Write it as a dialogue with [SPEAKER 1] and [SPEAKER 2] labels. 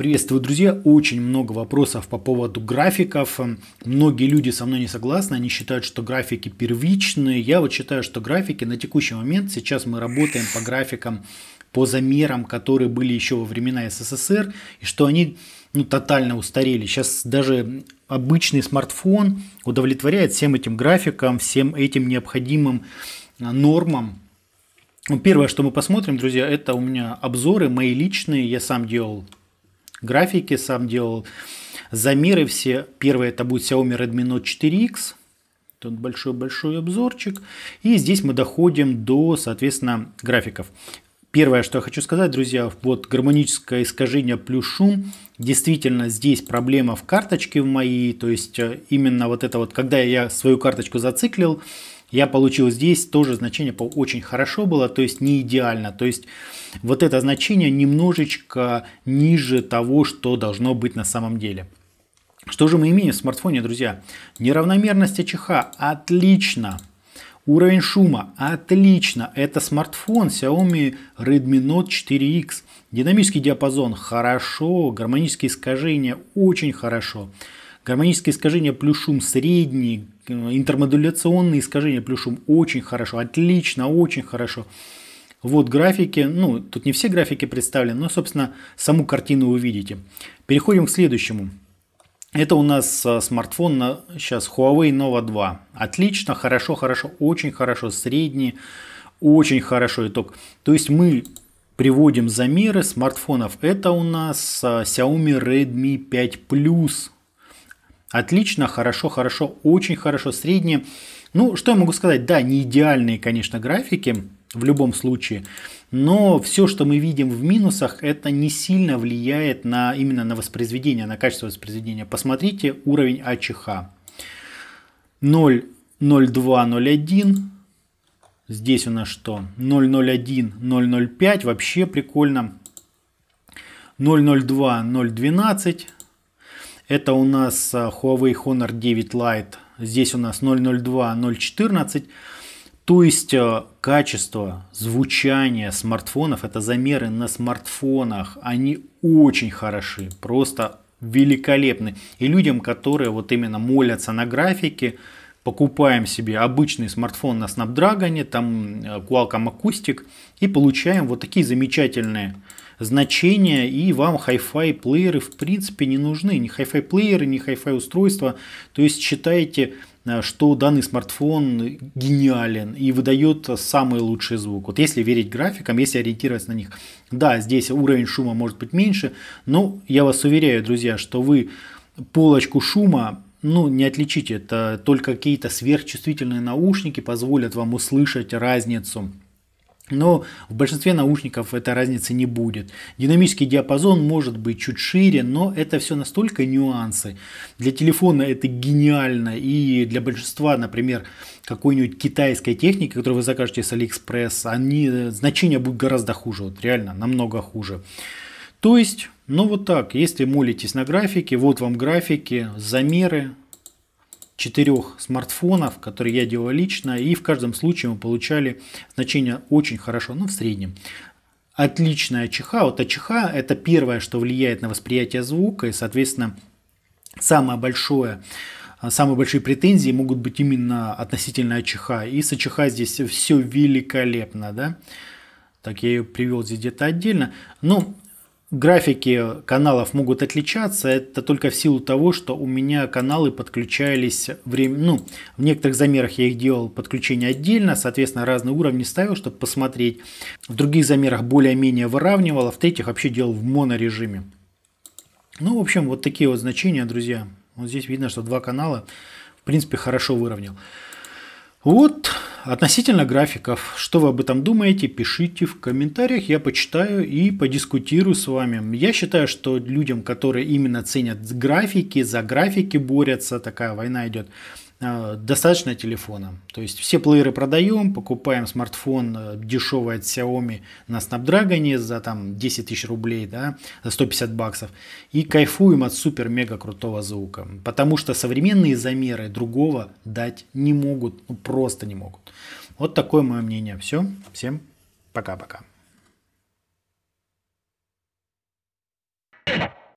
[SPEAKER 1] Приветствую, друзья. Очень много вопросов по поводу графиков. Многие люди со мной не согласны. Они считают, что графики первичные. Я вот считаю, что графики на текущий момент, сейчас мы работаем по графикам, по замерам, которые были еще во времена СССР, и что они ну, тотально устарели. Сейчас даже обычный смартфон удовлетворяет всем этим графикам, всем этим необходимым а, нормам, ну, Первое, что мы посмотрим, друзья, это у меня обзоры мои личные. Я сам делал графики сам делал. Замеры все. Первое это будет Xiaomi Redmi Note 4X. Тут большой-большой обзорчик. И здесь мы доходим до, соответственно, графиков. Первое, что я хочу сказать, друзья, вот гармоническое искажение плюс шум. Действительно, здесь проблема в карточке в моей. То есть э, именно вот это вот, когда я свою карточку зациклил, я получил здесь тоже значение по очень хорошо было, то есть не идеально. То есть вот это значение немножечко ниже того, что должно быть на самом деле. Что же мы имеем в смартфоне, друзья? Неравномерность АЧХ отлично. Уровень шума отлично. Это смартфон Xiaomi Redmi Note 4X. Динамический диапазон хорошо, гармонические искажения очень хорошо. Гармонические искажения плюс шум средний, э, интермодуляционные искажения плюс шум очень хорошо, отлично, очень хорошо. Вот графики, ну тут не все графики представлены, но собственно саму картину вы видите. Переходим к следующему. Это у нас э, смартфон на, сейчас Huawei Nova 2. Отлично, хорошо, хорошо, очень хорошо, средний, очень хорошо итог. То есть мы приводим замеры смартфонов. Это у нас э, Xiaomi Redmi 5 Plus Отлично, хорошо, хорошо, очень хорошо, средние. Ну, что я могу сказать? Да, не идеальные, конечно, графики в любом случае, но все, что мы видим в минусах, это не сильно влияет на именно на воспроизведение, на качество воспроизведения. Посмотрите уровень АЧХ. 0, 0,201. Здесь у нас что? 0,01, 0,05. Вообще прикольно. 0,02, 0,12. Это у нас а, Huawei Honor 9 Lite. Здесь у нас 002, 014. То есть а, качество звучания смартфонов, это замеры на смартфонах, они очень хороши, просто великолепны. И людям, которые вот именно молятся на графике, покупаем себе обычный смартфон на Snapdragon, там а, Qualcomm Acoustic, и получаем вот такие замечательные значения, и вам Hi-Fi плееры в принципе не нужны. Ни Hi-Fi плееры, ни Hi-Fi устройства. То есть считайте, э, что данный смартфон гениален и выдает самый лучший звук. Вот если верить графикам, если ориентироваться на них. Да, здесь уровень шума может быть меньше, но я вас уверяю, друзья, что вы полочку шума ну, не отличите, это только какие-то сверхчувствительные наушники позволят вам услышать разницу но в большинстве наушников этой разницы не будет. Динамический диапазон может быть чуть шире, но это все настолько нюансы. Для телефона это гениально. И для большинства, например, какой-нибудь китайской техники, которую вы закажете с Алиэкспресс, они, э, значения будут гораздо хуже. Вот реально, намного хуже. То есть, ну вот так, если молитесь на графике, вот вам графики, замеры, четырех смартфонов, которые я делал лично, и в каждом случае мы получали значение очень хорошо, ну в среднем. Отличная чиха. Вот чиха это первое, что влияет на восприятие звука, и, соответственно, самое большое самые большие претензии могут быть именно относительно АЧХ. И с АЧХ здесь все великолепно, да. Так, я ее привел здесь где-то отдельно. Ну, Графики каналов могут отличаться, это только в силу того, что у меня каналы подключались, время, ну, в некоторых замерах я их делал подключение отдельно, соответственно, разные уровни ставил, чтобы посмотреть. В других замерах более-менее выравнивал, а в третьих вообще делал в монорежиме. Ну, в общем, вот такие вот значения, друзья. Вот здесь видно, что два канала, в принципе, хорошо выровнял. Вот относительно графиков. Что вы об этом думаете, пишите в комментариях, я почитаю и подискутирую с вами. Я считаю, что людям, которые именно ценят графики, за графики борются, такая война идет, Э, достаточно телефона. То есть все плееры продаем, покупаем смартфон э, дешевый от Xiaomi на Snapdragon за там 10 тысяч рублей, да, за 150 баксов, и кайфуем от супер-мега крутого звука. Потому что современные замеры другого дать не могут, ну просто не могут. Вот такое мое мнение. Все, всем пока-пока.